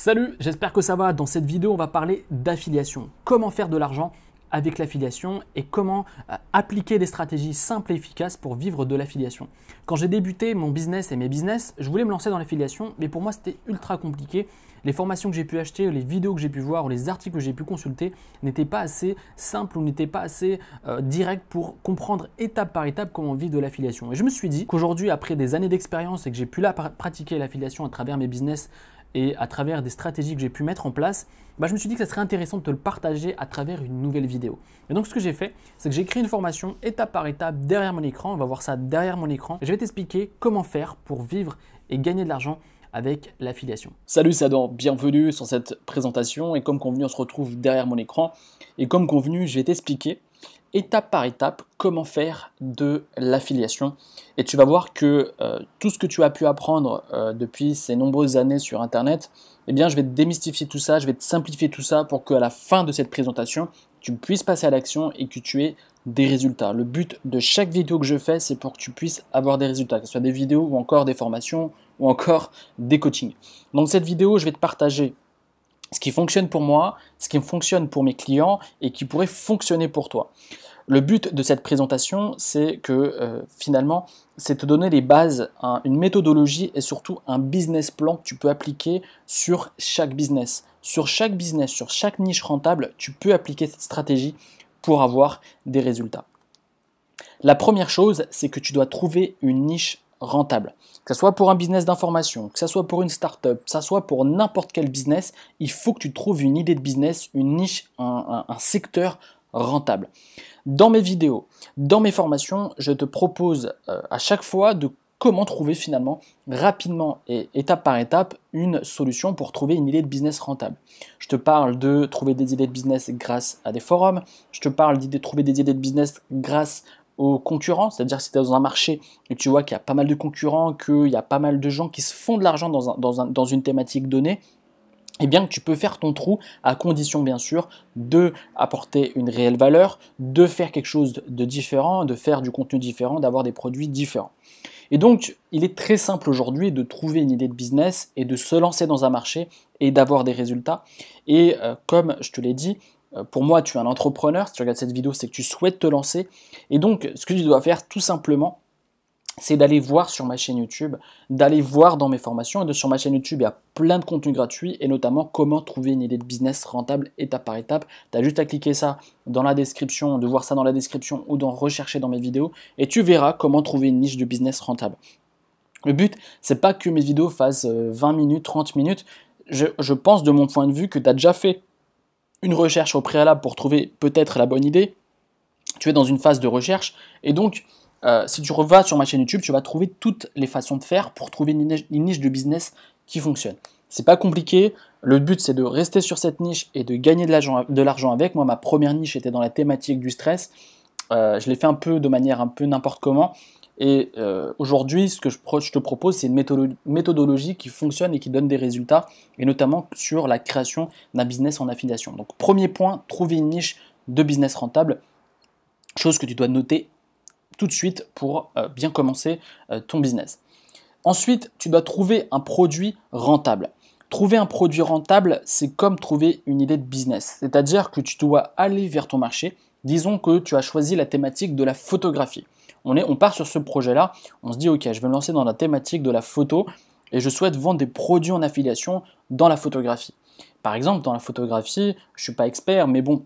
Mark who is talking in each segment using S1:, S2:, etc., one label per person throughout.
S1: Salut, j'espère que ça va. Dans cette vidéo, on va parler d'affiliation. Comment faire de l'argent avec l'affiliation et comment euh, appliquer des stratégies simples et efficaces pour vivre de l'affiliation. Quand j'ai débuté mon business et mes business, je voulais me lancer dans l'affiliation, mais pour moi c'était ultra compliqué. Les formations que j'ai pu acheter, les vidéos que j'ai pu voir, ou les articles que j'ai pu consulter n'étaient pas assez simples ou n'étaient pas assez euh, directs pour comprendre étape par étape comment vivre de l'affiliation. Et je me suis dit qu'aujourd'hui, après des années d'expérience et que j'ai pu là pratiquer l'affiliation à travers mes business et à travers des stratégies que j'ai pu mettre en place, bah, je me suis dit que ça serait intéressant de te le partager à travers une nouvelle vidéo. Et donc ce que j'ai fait, c'est que j'ai créé une formation étape par étape derrière mon écran. On va voir ça derrière mon écran. je vais t'expliquer comment faire pour vivre et gagner de l'argent avec l'affiliation. Salut, c'est Adam, bienvenue sur cette présentation. Et comme convenu, on se retrouve derrière mon écran. Et comme convenu, je vais t'expliquer étape par étape comment faire de l'affiliation. Et tu vas voir que euh, tout ce que tu as pu apprendre euh, depuis ces nombreuses années sur Internet, eh bien, je vais te démystifier tout ça, je vais te simplifier tout ça pour qu'à la fin de cette présentation, tu puisses passer à l'action et que tu aies des résultats. Le but de chaque vidéo que je fais, c'est pour que tu puisses avoir des résultats, que ce soit des vidéos ou encore des formations ou encore des coachings. Donc cette vidéo, je vais te partager ce qui fonctionne pour moi, ce qui fonctionne pour mes clients et qui pourrait fonctionner pour toi. Le but de cette présentation, c'est que euh, finalement, c'est te donner les bases, une méthodologie et surtout un business plan que tu peux appliquer sur chaque business. Sur chaque business, sur chaque niche rentable, tu peux appliquer cette stratégie pour avoir des résultats. La première chose, c'est que tu dois trouver une niche rentable. Que ce soit pour un business d'information, que ce soit pour une start-up, que ce soit pour n'importe quel business, il faut que tu trouves une idée de business, une niche, un, secteur rentable. Dans mes vidéos, dans mes formations, je te propose euh, à chaque fois de comment trouver finalement rapidement et étape par étape une solution pour trouver une idée de business rentable. Je te parle de trouver des idées de business grâce à des forums, je te parle d'idées de trouver des idées de business grâce concurrents, c'est-à-dire si tu es dans un marché et tu vois qu'il y a pas mal de concurrents, qu'il y a pas mal de gens qui se font de l'argent dans, une thématique donnée, eh bien tu peux faire ton trou à condition bien sûr de apporter une réelle valeur, de faire quelque chose de différent, de faire du contenu différent, d'avoir des produits différents. Et donc, il est très simple aujourd'hui de trouver une idée de business et de se lancer dans un marché et d'avoir des résultats. Et euh, comme je te l'ai dit, euh, pour moi, tu es un entrepreneur, si tu regardes cette vidéo, c'est que tu souhaites te lancer. Et donc, ce que tu dois faire tout simplement, c'est d'aller voir sur ma chaîne YouTube, d'aller voir dans mes formations. Et de, sur ma chaîne YouTube, il y a plein de contenus gratuits, et notamment comment trouver une idée de business rentable étape par étape. Tu as juste à cliquer ça dans la description, de voir ça dans la description ou d'en rechercher dans mes vidéos, et tu verras comment trouver une niche de business rentable. Le but, c'est pas que mes vidéos fassent 20 euh, minutes, 30 minutes. Je, je pense de mon point de vue que tu as déjà fait une recherche au préalable pour trouver peut-être la bonne idée. Tu es dans une phase de recherche. Et donc, euh, si tu revas sur ma chaîne YouTube, tu vas trouver toutes les façons de faire pour trouver une niche, de business qui fonctionne. C'est pas compliqué. Le but, c'est de rester sur cette niche et de gagner de l'argent avec. Moi, ma première niche était dans la thématique du stress. Euh, je l'ai fait un peu de manière un peu n'importe comment. Et euh, aujourd'hui, ce que je, te propose, c'est une méthodologie qui fonctionne et qui donne des résultats, et notamment sur la création d'un business en affiliation. Donc premier point, trouver une niche de business rentable, chose que tu dois noter tout de suite pour euh, bien commencer euh, ton business. Ensuite, tu dois trouver un produit rentable. Trouver un produit rentable, c'est comme trouver une idée de business. C'est-à-dire que tu dois aller vers ton marché. Disons que tu as choisi la thématique de la photographie on, est, on part sur ce projet-là, on se dit ok, je vais me lancer dans la thématique de la photo et je souhaite vendre des produits en affiliation dans la photographie. Par exemple, dans la photographie, je ne suis pas expert, mais bon,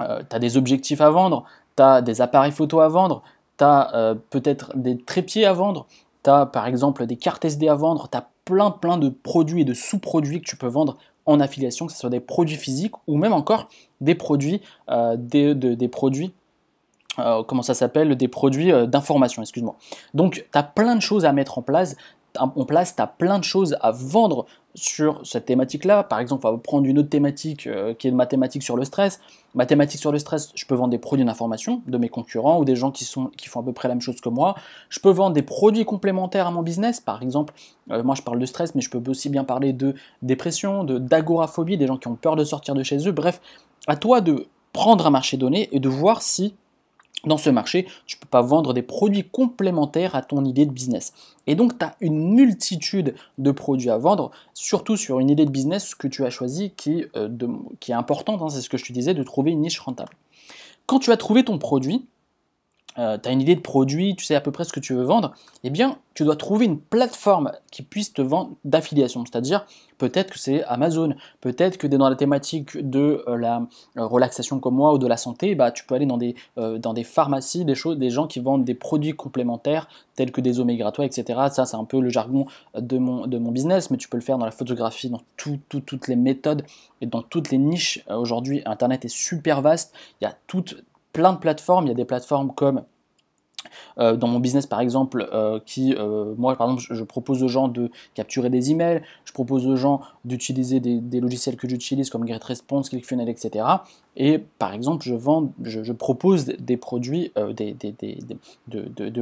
S1: euh, tu as des objectifs à vendre, tu as des appareils photo à vendre, tu as euh, peut-être des trépieds à vendre, tu as par exemple des cartes SD à vendre, tu as plein plein de produits et de sous-produits que tu peux vendre en affiliation, que ce soit des produits physiques ou même encore des produits, euh, des produits euh, comment ça s'appelle, des produits euh, d'information, excuse-moi. Donc, tu as plein de choses à mettre en place, en place, tu as plein de choses à vendre sur cette thématique-là. Par exemple, on va prendre une autre thématique euh, qui est mathématique sur le stress. mathématique sur le stress, je peux vendre des produits d'information de mes concurrents ou des gens qui, sont, qui font à peu près la même chose que moi. Je peux vendre des produits complémentaires à mon business. Par exemple, moi je parle de stress, mais je peux aussi bien parler de dépression, d'agoraphobie, des gens qui ont peur de sortir de chez eux. Bref, à toi de prendre un marché donné et de voir si dans ce marché, tu ne peux pas vendre des produits complémentaires à ton idée de business. Et donc, tu as une multitude de produits à vendre, surtout sur une idée de business que tu as choisie euh, qui, est importante, hein, c'est ce que je te disais, de trouver une niche rentable. Quand tu as trouvé ton produit, euh, tu as une idée de produit, tu sais à peu près ce que tu veux vendre, eh bien, tu dois trouver une plateforme qui puisse te vendre d'affiliation. C'est-à-dire, peut-être que c'est Amazon, peut-être que dans la thématique de euh, la euh, relaxation comme moi ou de la santé, bah, tu peux aller dans des, dans des pharmacies, des, choses, des gens qui vendent des produits complémentaires tels que des omégratoires, etc. Ça, c'est un peu le jargon de mon, de mon business, mais tu peux le faire dans la photographie, dans toutes les méthodes et dans toutes les niches. Aujourd'hui, Internet est super vaste, il y a toutes de plateformes. Il y a des plateformes comme euh, dans mon business par exemple, euh, qui euh, moi par exemple, je, propose aux gens de capturer des emails, je propose aux gens d'utiliser des, logiciels que j'utilise comme Response, Clickfunnel, etc. Et par exemple, je vends, je, propose des produits, des,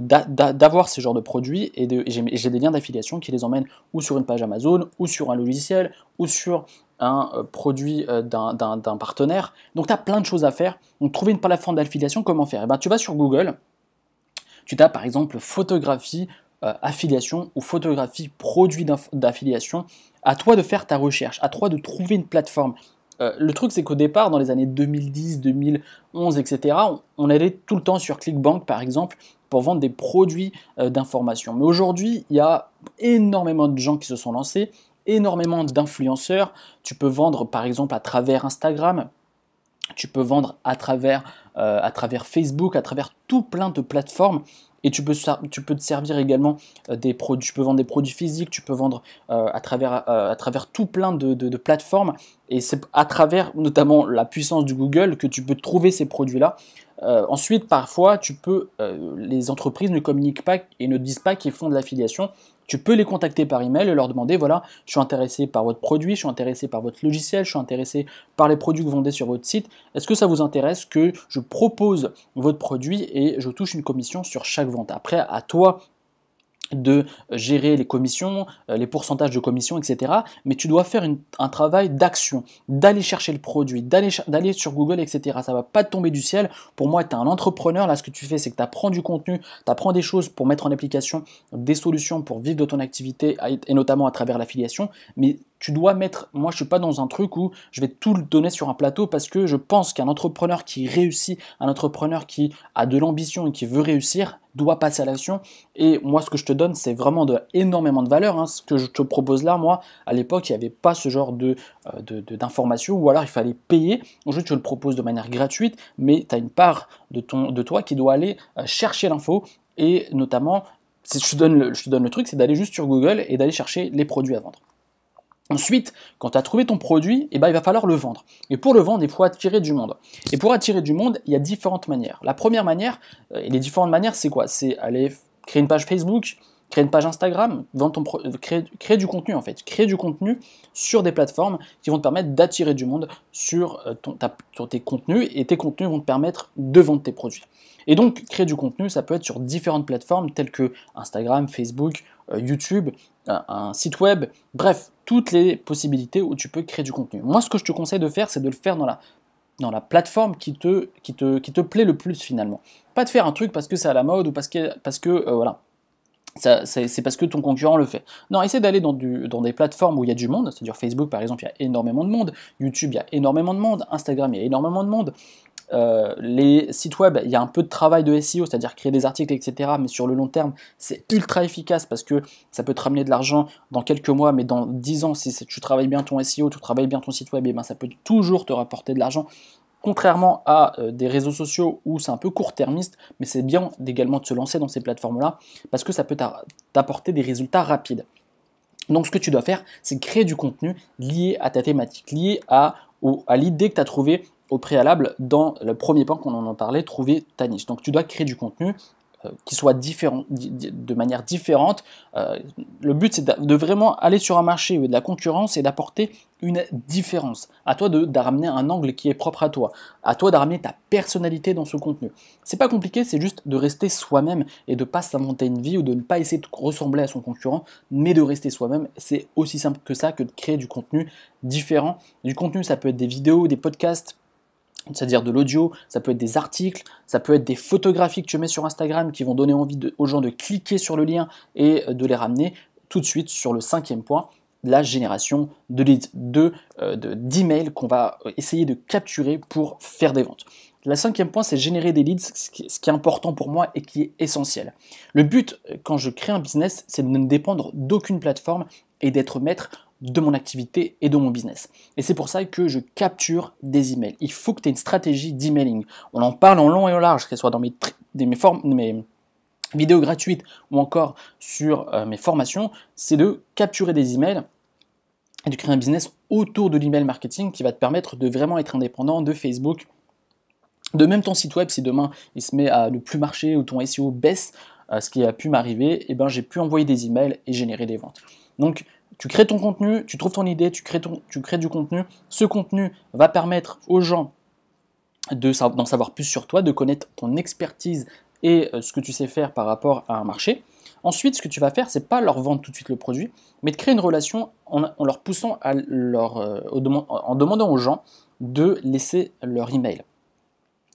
S1: d'avoir ces genres de produits et, et j'ai des liens d'affiliation qui les emmènent ou sur une page Amazon, ou sur un logiciel, ou sur un euh, produit euh, d'un partenaire. Donc tu as plein de choses à faire. Donc trouver une plateforme d'affiliation, comment faire eh ben, Tu vas sur Google, tu tapes par exemple photographie euh, affiliation ou photographie produit d'affiliation. À toi de faire ta recherche, à toi de trouver une plateforme. le truc, c'est qu'au départ, dans les années 2010, 2011, etc., on, allait tout le temps sur Clickbank, par exemple, pour vendre des produits d'information. Mais aujourd'hui, il y a énormément de gens qui se sont lancés énormément d'influenceurs. Tu peux vendre par exemple à travers Instagram, tu peux vendre à travers, euh, à travers Facebook, à travers tout plein de plateformes. Et tu peux, tu peux te servir également euh, des produits, tu peux vendre des produits physiques, tu peux vendre euh, à, travers, à travers tout plein de, de plateformes. Et c'est à travers notamment la puissance du Google que tu peux trouver ces produits-là euh, ensuite, parfois, tu peux, euh, les entreprises ne communiquent pas et ne disent pas qu'ils font de l'affiliation. Tu peux les contacter par email et leur demander voilà, je suis intéressé par votre produit, je suis intéressé par votre logiciel, je suis intéressé par les produits que vous vendez sur votre site. Est-ce que ça vous intéresse que je propose votre produit et je touche une commission sur chaque vente Après, à toi de gérer les commissions, euh, les pourcentages de commissions, etc. Mais tu dois faire un travail d'action, d'aller chercher le produit, d'aller sur Google, etc. Ça va pas tomber du ciel. Pour moi, tu es un entrepreneur. Là, ce que tu fais, c'est que tu apprends du contenu, tu apprends des choses pour mettre en application des solutions pour vivre de ton activité, et notamment à travers l'affiliation. Mais tu dois mettre, moi je suis pas dans un truc où je vais tout donner sur un plateau parce que je pense qu'un entrepreneur qui réussit, un entrepreneur qui a de l'ambition et qui veut réussir, doit passer à l'action. Et moi, ce que je te donne, c'est vraiment de, énormément de valeur. Hein. Ce que je te propose là, moi, à l'époque, il n'y avait pas ce genre euh, de, d'informations, ou alors il fallait payer. Aujourd'hui, je te le propose de manière gratuite, mais tu as une part de, ton, de toi qui doit aller euh, chercher l'info. Et notamment, je te, donne je te donne le truc, c'est d'aller juste sur Google et d'aller chercher les produits à vendre. Ensuite, quand tu as trouvé ton produit, eh ben, il va falloir le vendre. Et pour le vendre, il faut attirer du monde. Et pour attirer du monde, il y a différentes manières. La première manière, euh, et les différentes manières, c'est quoi C'est aller créer une page Facebook, créer une page Instagram, vendre ton euh, créer, du contenu en fait, créer du contenu sur des plateformes qui vont te permettre d'attirer du monde sur, euh, ton, tes contenus et tes contenus vont te permettre de vendre tes produits. Et donc, créer du contenu, ça peut être sur différentes plateformes telles que Instagram, Facebook, YouTube, un site web, bref, toutes les possibilités où tu peux créer du contenu. Moi, ce que je te conseille de faire, c'est de le faire dans la, dans la plateforme qui te, qui, te, qui te plaît le plus finalement. Pas de faire un truc parce que c'est à la mode ou parce que, parce que euh, voilà, c'est parce que ton concurrent le fait. Non, essaie d'aller dans, dans, des plateformes où il y a du monde, c'est-à-dire Facebook par exemple, il y a énormément de monde, YouTube, il y a énormément de monde, Instagram, il y a énormément de monde, euh, les sites web, il y a un peu de travail de SEO, c'est-à-dire créer des articles, etc. Mais sur le long terme, c'est ultra efficace parce que ça peut te ramener de l'argent dans quelques mois, mais dans 10 ans, si tu travailles bien ton SEO, tu travailles bien ton site web, et eh ben ça peut toujours te rapporter de l'argent. Contrairement à euh, des réseaux sociaux où c'est un peu court-termiste, mais c'est bien également de se lancer dans ces plateformes-là parce que ça peut t'apporter des résultats rapides. Donc ce que tu dois faire, c'est créer du contenu lié à ta thématique, lié à, à l'idée que tu as trouvée au préalable, dans le premier point qu'on en parlait, trouver ta niche. Donc tu dois créer du contenu euh, qui soit différent, de manière différente. Euh, le but, c'est de vraiment aller sur un marché où il de la concurrence et d'apporter une différence. À toi de, de, un angle qui est propre à toi. À toi d'amener ta personnalité dans ce contenu. C'est pas compliqué, c'est juste de rester soi-même et de pas s'inventer une vie ou de ne pas essayer de ressembler à son concurrent, mais de rester soi-même. C'est aussi simple que ça que de créer du contenu différent. Du contenu, ça peut être des vidéos, des podcasts, c'est-à-dire de l'audio, ça peut être des articles, ça peut être des photographies que tu mets sur Instagram qui vont donner envie aux gens de cliquer sur le lien et euh, de les ramener tout de suite sur le cinquième point, la génération de leads, de, euh, d'emails qu'on va euh, essayer de capturer pour faire des ventes. Le cinquième point, c'est générer des leads, ce qui est important pour moi et qui est essentiel. Le but, quand je crée un business, c'est de ne dépendre d'aucune plateforme et d'être maître de mon activité et de mon business. Et c'est pour ça que je capture des emails. Il faut que tu aies une stratégie d'emailing. On en parle en long et en large, que ce soit dans mes, formes, mes vidéos gratuites ou encore sur euh, mes formations, c'est de capturer des emails et de créer un business autour de l'email marketing qui va te permettre de vraiment être indépendant de Facebook. De même ton site web, si demain il se met à ne plus marcher ou ton SEO baisse, euh, ce qui a pu m'arriver, eh ben, j'ai pu envoyer des emails et générer des ventes. Donc tu crées ton contenu, tu trouves ton idée, tu crées, du contenu. Ce contenu va permettre aux gens d'en savoir plus sur toi, de connaître ton expertise et euh, ce que tu sais faire par rapport à un marché. Ensuite, ce que tu vas faire, c'est pas leur vendre tout de suite le produit, mais de créer une relation en, leur poussant à leur, euh, en demandant aux gens de laisser leur email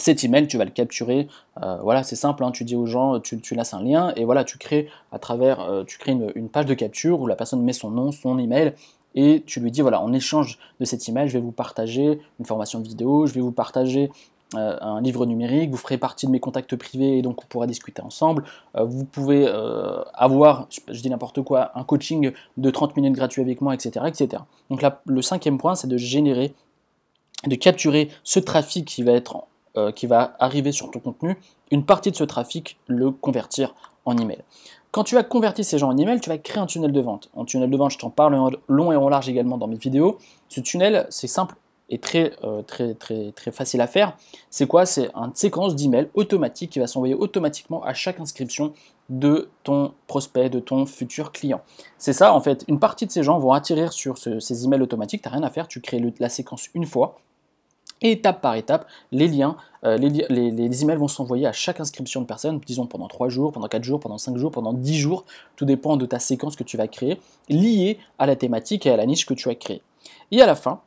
S1: cet email, tu vas le capturer. Euh, voilà, c'est simple. Hein. tu dis aux gens, tu, tu, un lien et voilà, tu crées à travers, euh, tu crées une, page de capture où la personne met son nom, son email et tu lui dis voilà, en échange de cet email, je vais vous partager une formation vidéo, je vais vous partager euh, un livre numérique, vous ferez partie de mes contacts privés et donc on pourra discuter ensemble. vous pouvez avoir, je dis n'importe quoi, un coaching de 30 minutes gratuit avec moi, etc., etc. Donc là, le cinquième point, c'est de générer, de capturer ce trafic qui va être euh, qui va arriver sur ton contenu, une partie de ce trafic le convertir en email. Quand tu as converti ces gens en email, tu vas créer un tunnel de vente. Un tunnel de vente, je t'en parle long et en large également dans mes vidéos. Ce tunnel, c'est simple et très, euh, très, très, très facile à faire. C'est quoi C'est une séquence d'emails automatique qui va s'envoyer automatiquement à chaque inscription de ton prospect, de ton futur client. C'est ça, en fait, une partie de ces gens vont attirer sur ces emails automatiques, tu n'as rien à faire, tu crées la séquence une fois, étape par étape, les liens, euh, les, emails vont s'envoyer à chaque inscription de personne, disons pendant 3 jours, pendant 4 jours, pendant 5 jours, pendant 10 jours, tout dépend de ta séquence que tu vas créer, liée à la thématique et à la niche que tu as créée. Et à la fin,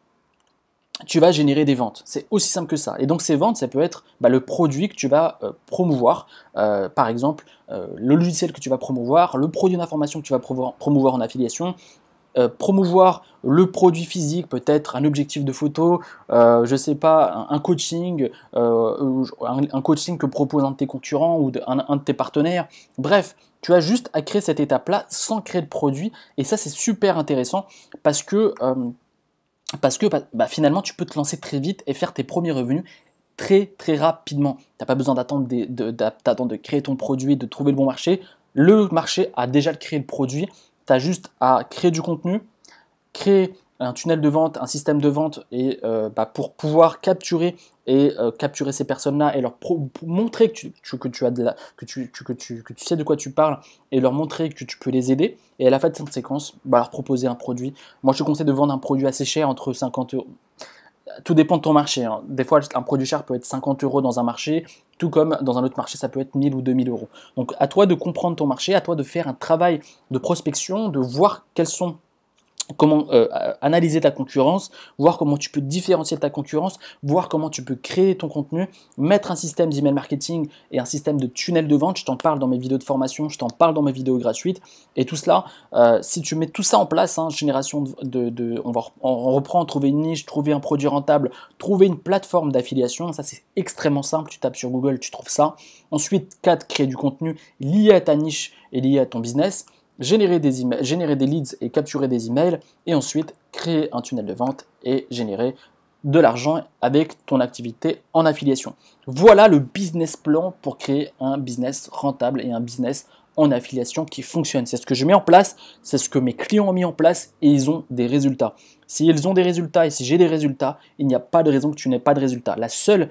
S1: tu vas générer des ventes. C'est aussi simple que ça. Et donc ces ventes, ça peut être bah, le produit que tu vas euh, promouvoir, euh, par exemple le logiciel que tu vas promouvoir, le produit d'information que tu vas promouvoir en affiliation, euh, promouvoir le produit physique, peut-être un objectif de photo, euh, je sais pas, un, coaching, euh, un, coaching que propose un de tes concurrents ou un, de tes partenaires. Bref, tu as juste à créer cette étape-là sans créer de produit. Et ça, c'est super intéressant parce que, euh, parce que bah, bah, finalement, tu peux te lancer très vite et faire tes premiers revenus très très rapidement. Tu n'as pas besoin d'attendre de, de créer ton produit, de trouver le bon marché. Le marché a déjà créé le produit tu as juste à créer du contenu, créer un tunnel de vente, un système de vente, et euh, bah, pour pouvoir capturer et euh, capturer ces personnes-là et leur montrer que tu, sais de quoi tu parles et leur montrer que tu peux les aider et à la fin de cette séquence, bah, leur proposer un produit. Moi, je te conseille de vendre un produit assez cher entre 50 euros tout dépend de ton marché. Hein. Des fois, un produit cher peut être 50 euros dans un marché, tout comme dans un autre marché, ça peut être 1000 ou 2000 euros. Donc, à toi de comprendre ton marché, à toi de faire un travail de prospection, de voir quels sont comment euh, analyser ta concurrence, voir comment tu peux différencier ta concurrence, voir comment tu peux créer ton contenu, mettre un système d'email marketing et un système de tunnel de vente. Je t'en parle dans mes vidéos de formation, je t'en parle dans mes vidéos gratuites. Et tout cela, euh, si tu mets tout ça en place, hein, génération de, on, on reprend, trouver une niche, trouver un produit rentable, trouver une plateforme d'affiliation. Ça, c'est extrêmement simple. Tu tapes sur Google, tu trouves ça. Ensuite, 4, créer du contenu lié à ta niche et lié à ton business générer des, générer des leads et capturer des emails, et ensuite créer un tunnel de vente et générer de l'argent avec ton activité en affiliation. Voilà le business plan pour créer un business rentable et un business en affiliation qui fonctionne. C'est ce que je mets en place, c'est ce que mes clients ont mis en place et ils ont des résultats. Si ils ont des résultats et si j'ai des résultats, il n'y a pas de raison que tu n'aies pas de résultats. La seule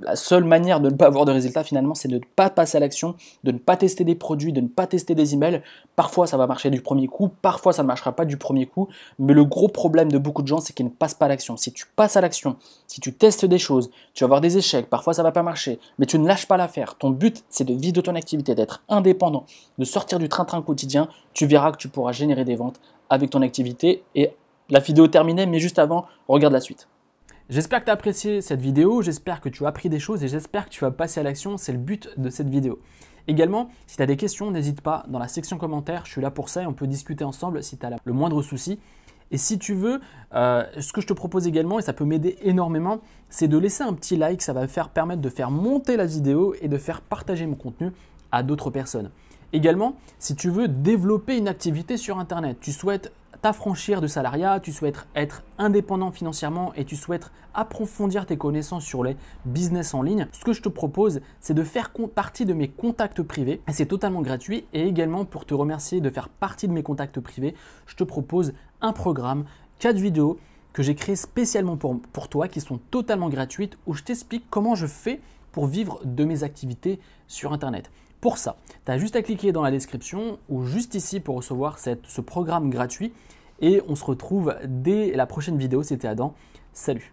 S1: la seule manière de ne pas avoir de résultats finalement, c'est de ne pas passer à l'action, de ne pas tester des produits, de ne pas tester des emails. Parfois ça va marcher du premier coup, parfois ça ne marchera pas du premier coup, mais le gros problème de beaucoup de gens, c'est qu'ils ne passent pas à l'action. Si tu passes à l'action, si tu testes des choses, tu vas avoir des échecs, parfois ça ne va pas marcher, mais tu ne lâches pas l'affaire. Ton but, c'est de vivre de ton activité, d'être indépendant, de sortir du train-train quotidien, tu verras que tu pourras générer des ventes avec ton activité et la vidéo terminée, mais juste avant, regarde la suite. J'espère que tu as apprécié cette vidéo, j'espère que tu as appris des choses et j'espère que tu vas passer à l'action, c'est le but de cette vidéo. Également, si tu as des questions, n'hésite pas dans la section commentaires, je suis là pour ça et on peut discuter ensemble si tu as le moindre souci. Et si tu veux, euh, ce que je te propose également, et ça peut m'aider énormément, c'est de laisser un petit like, ça va faire permettre de faire monter la vidéo et de faire partager mon contenu à d'autres personnes. Également, si tu veux développer une activité sur Internet, tu souhaites t'affranchir de salariat, tu souhaites être indépendant financièrement et tu souhaites approfondir tes connaissances sur les business en ligne, ce que je te propose, c'est de faire partie de mes contacts privés. C'est totalement gratuit et également pour te remercier de faire partie de mes contacts privés, je te propose un programme, quatre vidéos que j'ai créées spécialement pour, pour toi, qui sont totalement gratuites, où je t'explique comment je fais pour vivre de mes activités sur Internet. Pour ça, tu as juste à cliquer dans la description ou juste ici pour recevoir ce programme gratuit et on se retrouve dès la prochaine vidéo. C'était Adam. Salut